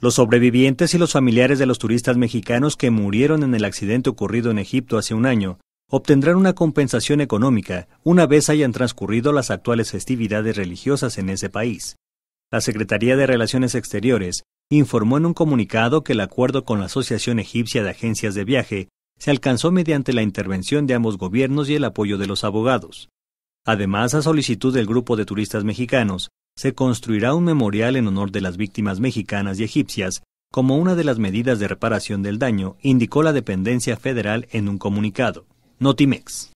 Los sobrevivientes y los familiares de los turistas mexicanos que murieron en el accidente ocurrido en Egipto hace un año obtendrán una compensación económica una vez hayan transcurrido las actuales festividades religiosas en ese país. La Secretaría de Relaciones Exteriores informó en un comunicado que el acuerdo con la Asociación Egipcia de Agencias de Viaje se alcanzó mediante la intervención de ambos gobiernos y el apoyo de los abogados. Además, a solicitud del grupo de turistas mexicanos, se construirá un memorial en honor de las víctimas mexicanas y egipcias como una de las medidas de reparación del daño, indicó la dependencia federal en un comunicado. Notimex.